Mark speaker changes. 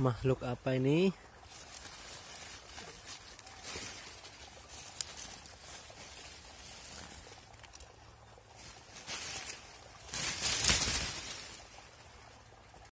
Speaker 1: makhluk apa ini